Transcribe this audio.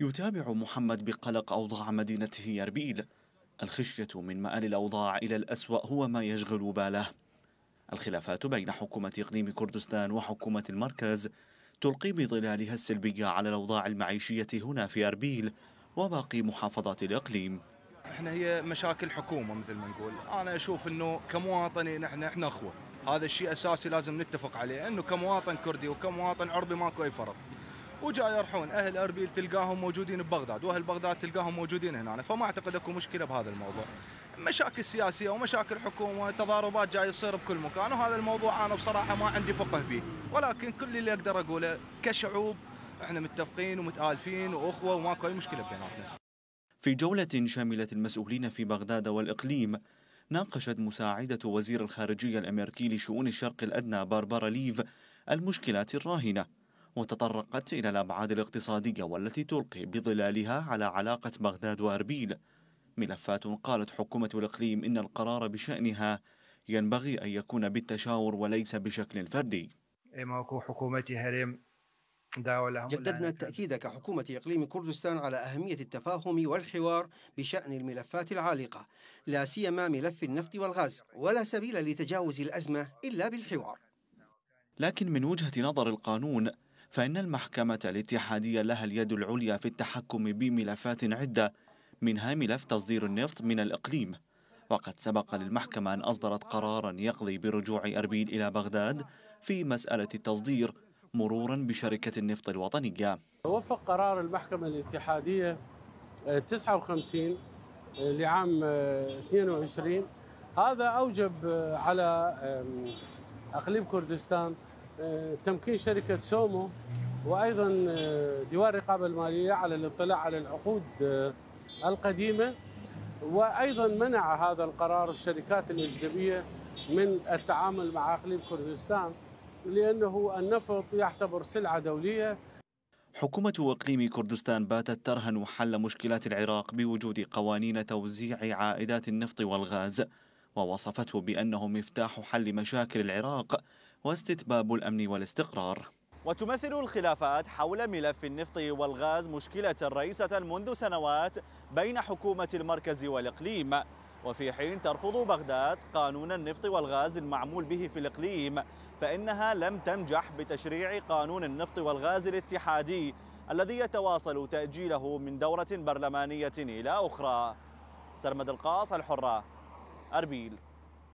يتابع محمد بقلق أوضاع مدينته أربيل الخشية من مآل الأوضاع إلى الأسوأ هو ما يشغل باله الخلافات بين حكومة إقليم كردستان وحكومة المركز تلقي بظلالها السلبية على الأوضاع المعيشية هنا في أربيل وباقي محافظات الإقليم احنا هي مشاكل حكومة مثل ما نقول أنا أشوف أنه كمواطن نحن احنا أخوة هذا الشيء أساسي لازم نتفق عليه أنه كمواطن كردي وكمواطن عربي ماكو أي فرق وجاي يرحون اهل اربيل تلقاهم موجودين ببغداد واهل بغداد تلقاهم موجودين هنا فما اعتقد اكو مشكله بهذا الموضوع مشاكل سياسيه ومشاكل حكومه تضاربات جاي يصير بكل مكان وهذا الموضوع انا بصراحه ما عندي فقه به ولكن كل اللي اقدر اقوله كشعوب احنا متفقين ومتالفين واخوه وماكو اي مشكله بيناتنا في جولة شملت المسؤولين في بغداد والإقليم ناقشت مساعدة وزير الخارجية الأمريكي لشؤون الشرق الأدنى باربرا ليف المشكلات الراهنة وتطرقت إلى الأبعاد الاقتصادية والتي تلقي بظلالها على علاقة بغداد وأربيل ملفات قالت حكومة الإقليم إن القرار بشأنها ينبغي أن يكون بالتشاور وليس بشكل فردي إيه، جددنا التأكيد كحكومة إقليم كردستان على أهمية التفاهم والحوار بشأن الملفات العالقة لا سيما ملف النفط والغاز ولا سبيل لتجاوز الأزمة إلا بالحوار لكن من وجهة نظر القانون فإن المحكمة الاتحادية لها اليد العليا في التحكم بملفات عدة منها ملف تصدير النفط من الإقليم وقد سبق للمحكمة أن أصدرت قرارا يقضي برجوع أربيل إلى بغداد في مسألة التصدير مرورا بشركة النفط الوطنية وفق قرار المحكمة الاتحادية 59 آه، آه، لعام 22 آه، هذا أوجب على أقليم كردستان تمكين شركة سومو وأيضا آه، ديوان الرقابة المالية على الاطلاع على العقود آه، القديمة وأيضا منع هذا القرار الشركات الأجنبية من التعامل مع إقليم كردستان لأنه النفط يعتبر سلعة دولية حكومة إقليم كردستان باتت ترهن حل مشكلات العراق بوجود قوانين توزيع عائدات النفط والغاز ووصفته بأنه مفتاح حل مشاكل العراق واستتباب الأمن والاستقرار وتمثل الخلافات حول ملف النفط والغاز مشكلة رئيسة منذ سنوات بين حكومة المركز والإقليم وفي حين ترفض بغداد قانون النفط والغاز المعمول به في الإقليم فإنها لم تنجح بتشريع قانون النفط والغاز الاتحادي الذي يتواصل تأجيله من دورة برلمانية إلى أخرى سرمد القاص الحرة أربيل